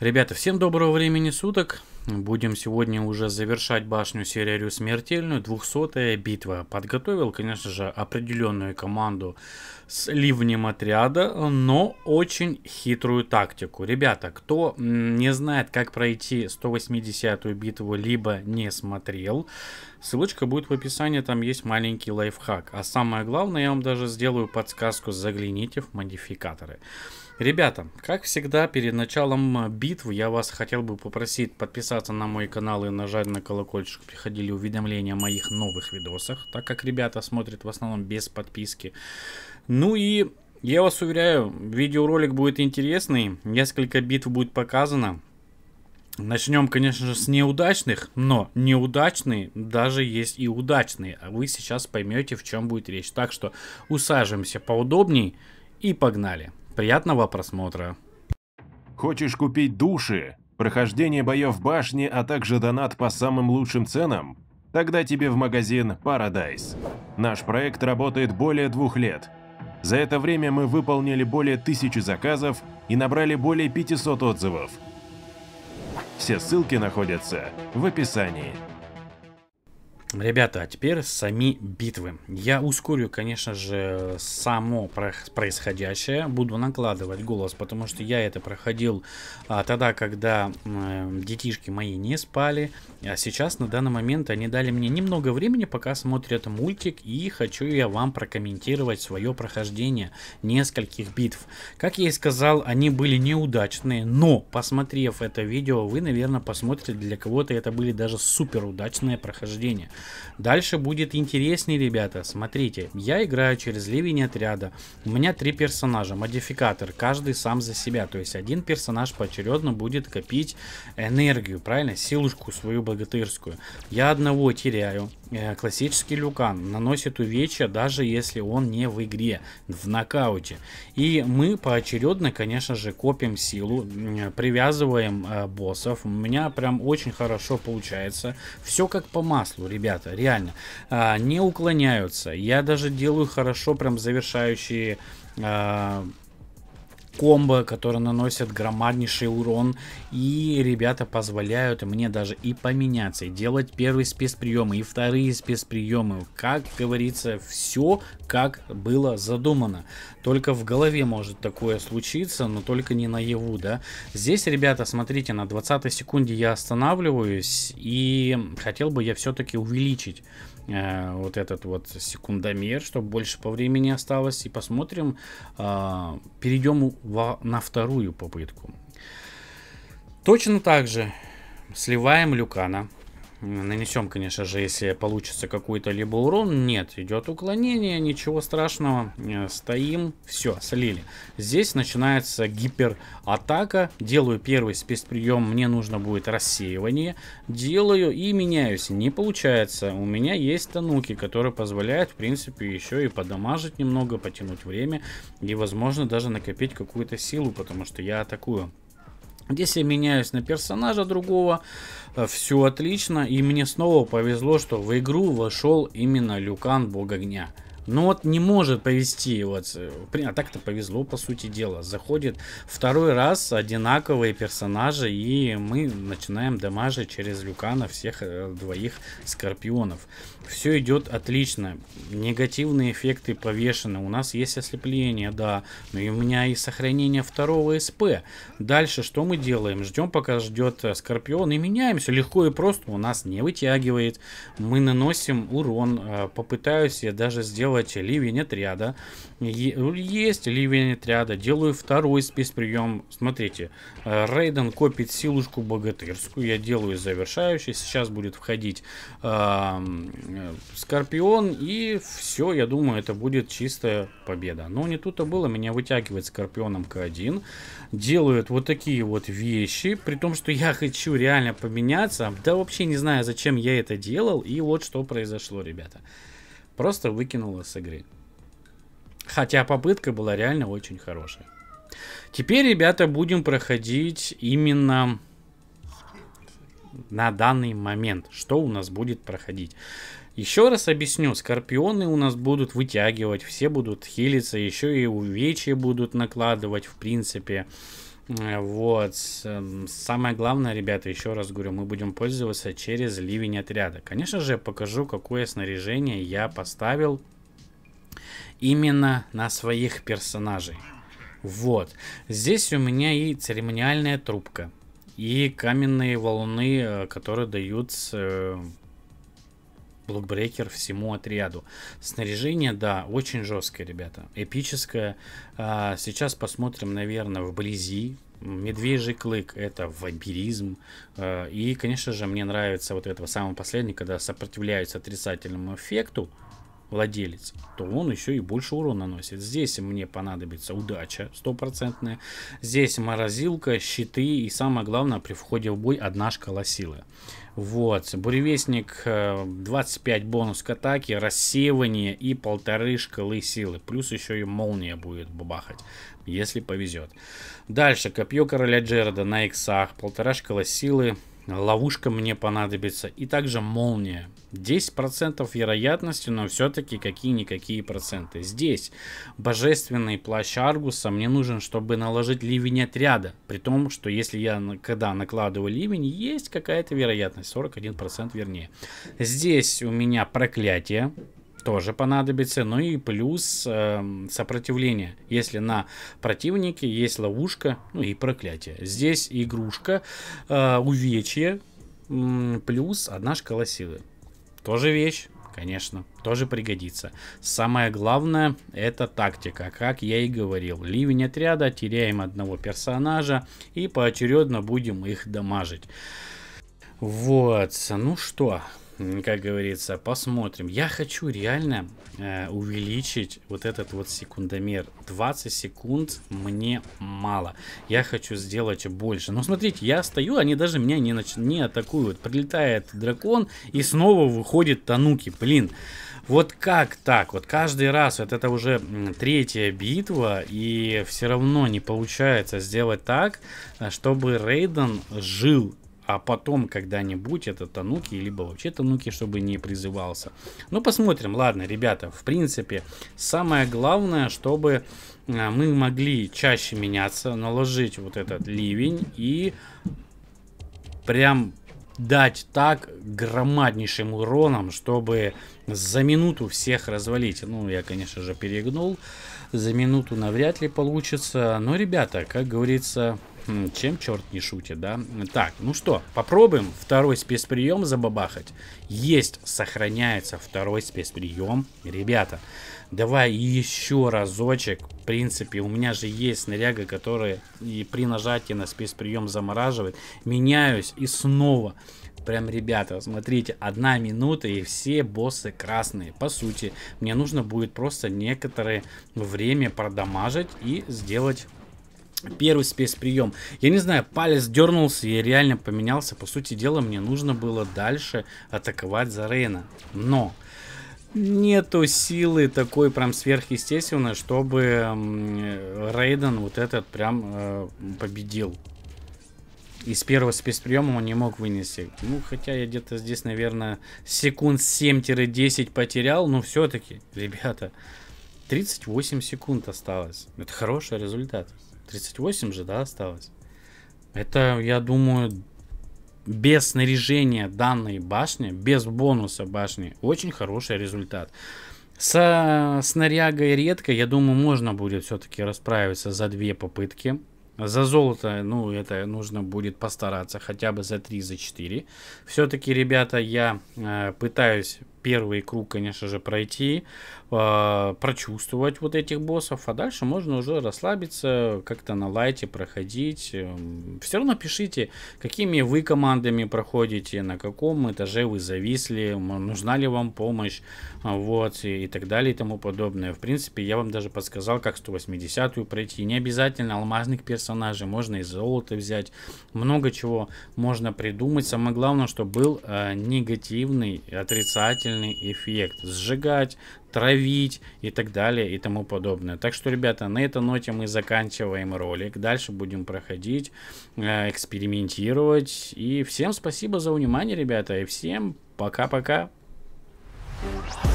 Ребята, всем доброго времени суток. Будем сегодня уже завершать башню серию смертельную, 200 битва. Подготовил, конечно же, определенную команду с ливнем отряда, но очень хитрую тактику. Ребята, кто не знает, как пройти 180-ю битву, либо не смотрел, ссылочка будет в описании, там есть маленький лайфхак. А самое главное, я вам даже сделаю подсказку, загляните в модификаторы. Ребята, как всегда, перед началом э, битвы я вас хотел бы попросить подписаться на мой канал и нажать на колокольчик. Приходили уведомления о моих новых видосах, так как ребята смотрят в основном без подписки. Ну и я вас уверяю, видеоролик будет интересный, несколько битв будет показано. Начнем, конечно же, с неудачных, но неудачные даже есть и удачные. А вы сейчас поймете, в чем будет речь. Так что усаживаемся поудобней и погнали. Приятного просмотра. Хочешь купить души, прохождение боев в башне, а также донат по самым лучшим ценам? Тогда тебе в магазин Paradise. Наш проект работает более двух лет. За это время мы выполнили более тысячи заказов и набрали более 500 отзывов. Все ссылки находятся в описании. Ребята, а теперь сами битвы. Я ускорю, конечно же, само происходящее. Буду накладывать голос, потому что я это проходил а, тогда, когда э, детишки мои не спали. А сейчас, на данный момент, они дали мне немного времени, пока смотрят мультик. И хочу я вам прокомментировать свое прохождение нескольких битв. Как я и сказал, они были неудачные. Но, посмотрев это видео, вы, наверное, посмотрите, для кого-то это были даже суперудачные прохождения. Дальше будет интереснее, ребята. Смотрите, я играю через ливень отряда. У меня три персонажа, модификатор, каждый сам за себя. То есть один персонаж поочередно будет копить энергию, правильно? Силушку свою богатырскую. Я одного теряю, Э, классический Люкан наносит увечья, даже если он не в игре, в нокауте. И мы поочередно, конечно же, копим силу, привязываем э, боссов. У меня прям очень хорошо получается. Все как по маслу, ребята, реально. А, не уклоняются. Я даже делаю хорошо прям завершающие а, комбо, которые наносят громаднейший урон. И ребята позволяют мне даже и поменяться, и делать первые спецприемы, и вторые спецприемы. Как говорится, все как было задумано. Только в голове может такое случиться, но только не наяву, да. Здесь, ребята, смотрите, на 20 секунде я останавливаюсь, и хотел бы я все-таки увеличить Э, вот этот вот секундомер, чтобы больше по времени осталось. И посмотрим, э, перейдем во, на вторую попытку. Точно так же сливаем Люкана. Нанесем, конечно же, если получится какой-то либо урон. Нет, идет уклонение, ничего страшного. Э, стоим, все, слили. Здесь начинается гиператака. Делаю первый спецприем, мне нужно будет рассеивание. Делаю и меняюсь. Не получается. У меня есть тануки, которые позволяют, в принципе, еще и подамажить немного, потянуть время. И, возможно, даже накопить какую-то силу, потому что я атакую. Здесь я меняюсь на персонажа другого, э, все отлично, и мне снова повезло, что в игру вошел именно Люкан Бог Огня. Ну вот не может повести, вот, э, а так-то повезло, по сути дела. Заходит второй раз одинаковые персонажи, и мы начинаем дамажить через Люкана всех э, двоих скорпионов. Все идет отлично. Негативные эффекты повешены. У нас есть ослепление, да. Но и у меня и сохранение второго СП. Дальше что мы делаем? Ждем, пока ждет э, Скорпион. И меняемся. Легко и просто. У нас не вытягивает. Мы наносим урон. Э, попытаюсь я даже сделать ливень отряда. Есть ливень отряда. Делаю второй спецприем. Смотрите. Э, Рейден копит силушку богатырскую. Я делаю завершающий. Сейчас будет входить эм, Э, Скорпион, и все, я думаю, это будет чистая победа. Но не тут-то было, меня вытягивает Скорпионом К1. Делают вот такие вот вещи, при том, что я хочу реально поменяться. Да вообще не знаю, зачем я это делал, и вот что произошло, ребята. Просто выкинуло с игры. Хотя попытка была реально очень хорошая. Теперь, ребята, будем проходить именно на данный момент, что у нас будет проходить. Еще раз объясню, скорпионы у нас будут вытягивать, все будут хилиться, еще и увечья будут накладывать, в принципе. Э, вот. Эм, самое главное, ребята, еще раз говорю, мы будем пользоваться через ливень отряда. Конечно же, я покажу, какое снаряжение я поставил именно на своих персонажей. Вот. Здесь у меня и церемониальная трубка, и каменные валуны, э, которые дают э, блокбрейкер всему отряду. Снаряжение, да, очень жесткое, ребята. Эпическое. А, сейчас посмотрим, наверное, вблизи. Медвежий клык — это вампиризм. А, и, конечно же, мне нравится вот этого самого последнего, когда сопротивляются отрицательному эффекту владелец, то он еще и больше урона наносит. Здесь мне понадобится удача стопроцентная. Здесь морозилка, щиты и самое главное при входе в бой одна шкала силы. Вот, буревестник 25 э, бонус к атаке, рассеивание и полторы шкалы силы. Плюс еще и молния будет бабахать, если повезет. Дальше, копье короля Джерада на иксах, полтора шкала силы, ловушка мне понадобится и также молния 10% вероятности, но все-таки какие-никакие проценты. Здесь божественный плащ Аргуса мне нужен, чтобы наложить ливень отряда. При том, что если я, когда накладываю ливень, есть какая-то вероятность, 41% вернее. Здесь у меня проклятие, тоже понадобится. Ну и плюс э, сопротивление. Если на противнике есть ловушка, ну и проклятие. Здесь игрушка, э, увечье, плюс одна шкала силы. Тоже вещь, конечно, тоже пригодится. Самое главное это тактика, как я и говорил. Ливень отряда, теряем одного персонажа и поочередно будем их дамажить. Вот, ну что, как говорится, посмотрим. Я хочу реально э, увеличить вот этот вот секундомер. 20 секунд мне мало. Я хочу сделать больше. Но смотрите, я стою, они даже меня не, нач... не атакуют. Прилетает дракон и снова выходит Тануки. Блин, вот как так? Вот каждый раз, вот это уже третья битва, и все равно не получается сделать так, э, чтобы Рейден жил а потом когда-нибудь это Тануки, либо вообще Тануки, чтобы не призывался. Ну, посмотрим. Ладно, ребята, в принципе, самое главное, чтобы э, мы могли чаще меняться, наложить вот этот ливень и прям дать так громаднейшим уроном, чтобы за минуту всех развалить. Ну, я, конечно же, перегнул за минуту навряд ли получится. Но, ребята, как говорится, чем черт не шутит, да? Так, ну что, попробуем второй спецприем забабахать. Есть, сохраняется второй спецприем. Ребята, давай еще разочек. В принципе, у меня же есть снаряга, которая и при нажатии на спецприем замораживает. Меняюсь и снова Прям, ребята, смотрите, одна минута и все боссы красные. По сути, мне нужно будет просто некоторое время продамажить и сделать Первый спецприем. Я не знаю, палец дернулся и реально поменялся. По сути дела, мне нужно было дальше атаковать за Рейна. Но нету силы такой прям сверхъестественной, чтобы Рейден вот этот прям э, победил. И с первого спецприема он не мог вынести. Ну, хотя я где-то здесь, наверное, секунд 7-10 потерял. Но все-таки, ребята, 38 секунд осталось. Это хороший результат. 38 же, да, осталось. Это, я думаю, без снаряжения данной башни, без бонуса башни, очень хороший результат. С снарягой редко, я думаю, можно будет все-таки расправиться за две попытки. За золото, ну, это нужно будет постараться, хотя бы за 3, за 4. Все-таки, ребята, я э, пытаюсь первый круг, конечно же, пройти, а, прочувствовать вот этих боссов, а дальше можно уже расслабиться, как-то на лайте проходить. Эм, Все равно пишите, какими вы командами проходите, на каком этаже вы зависли, нужна ли вам помощь, а, вот, и, и так далее, и тому подобное. В принципе, я вам даже подсказал, как 180-ю пройти. Не обязательно алмазных персонажей, можно и золото взять, много чего можно придумать. Самое главное, что был э, негативный, отрицательный визуальный эффект. Сжигать, травить и так далее и тому подобное. Так что, ребята, на этой ноте мы заканчиваем ролик. Дальше будем проходить, э, экспериментировать. И всем спасибо за внимание, ребята. И всем пока-пока. Thank